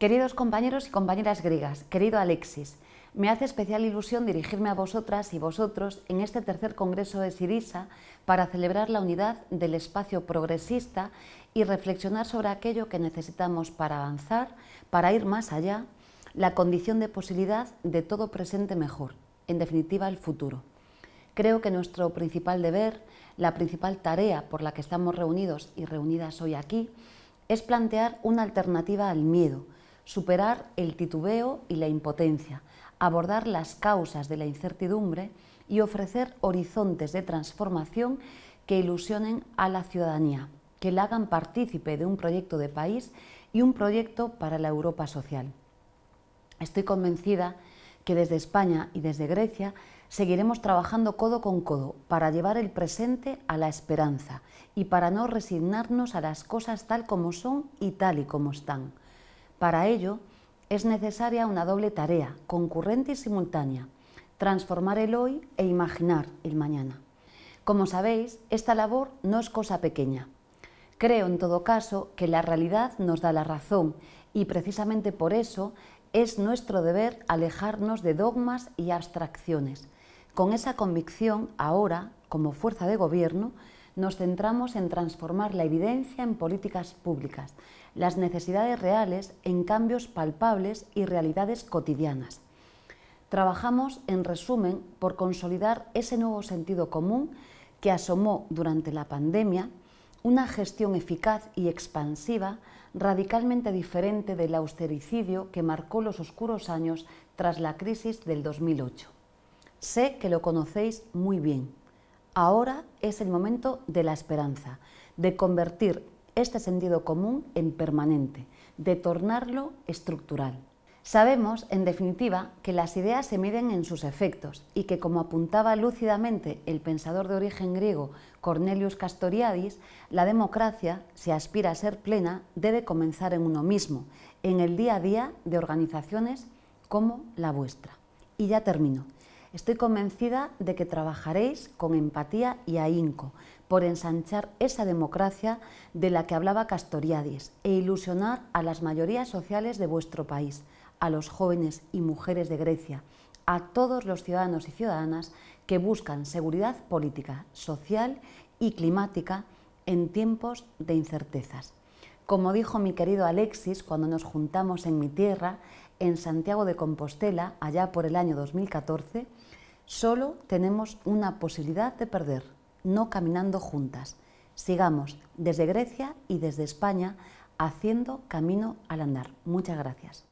Queridos compañeros y compañeras griegas, querido Alexis, me hace especial ilusión dirigirme a vosotras y vosotros en este tercer Congreso de Sirisa para celebrar la unidad del espacio progresista y reflexionar sobre aquello que necesitamos para avanzar, para ir más allá, la condición de posibilidad de todo presente mejor, en definitiva el futuro. Creo que nuestro principal deber, la principal tarea por la que estamos reunidos y reunidas hoy aquí, es plantear una alternativa al miedo, superar el titubeo y la impotencia, abordar las causas de la incertidumbre y ofrecer horizontes de transformación que ilusionen a la ciudadanía, que la hagan partícipe de un proyecto de país y un proyecto para la Europa social. Estoy convencida que desde España y desde Grecia seguiremos trabajando codo con codo para llevar el presente a la esperanza y para no resignarnos a las cosas tal como son y tal y como están. Para ello, es necesaria una doble tarea, concurrente y simultánea, transformar el hoy e imaginar el mañana. Como sabéis, esta labor no es cosa pequeña. Creo, en todo caso, que la realidad nos da la razón y precisamente por eso es nuestro deber alejarnos de dogmas y abstracciones. Con esa convicción, ahora, como fuerza de gobierno, nos centramos en transformar la evidencia en políticas públicas, las necesidades reales en cambios palpables y realidades cotidianas. Trabajamos, en resumen, por consolidar ese nuevo sentido común que asomó durante la pandemia una gestión eficaz y expansiva radicalmente diferente del austericidio que marcó los oscuros años tras la crisis del 2008. Sé que lo conocéis muy bien. Ahora es el momento de la esperanza, de convertir este sentido común en permanente, de tornarlo estructural. Sabemos, en definitiva, que las ideas se miden en sus efectos y que, como apuntaba lúcidamente el pensador de origen griego Cornelius Castoriadis, la democracia, si aspira a ser plena, debe comenzar en uno mismo, en el día a día de organizaciones como la vuestra. Y ya termino. Estoy convencida de que trabajaréis con empatía y ahínco por ensanchar esa democracia de la que hablaba Castoriadis e ilusionar a las mayorías sociales de vuestro país, a los jóvenes y mujeres de Grecia, a todos los ciudadanos y ciudadanas que buscan seguridad política, social y climática en tiempos de incertezas. Como dijo mi querido Alexis cuando nos juntamos en mi tierra, en Santiago de Compostela, allá por el año 2014, solo tenemos una posibilidad de perder, no caminando juntas. Sigamos desde Grecia y desde España haciendo camino al andar. Muchas gracias.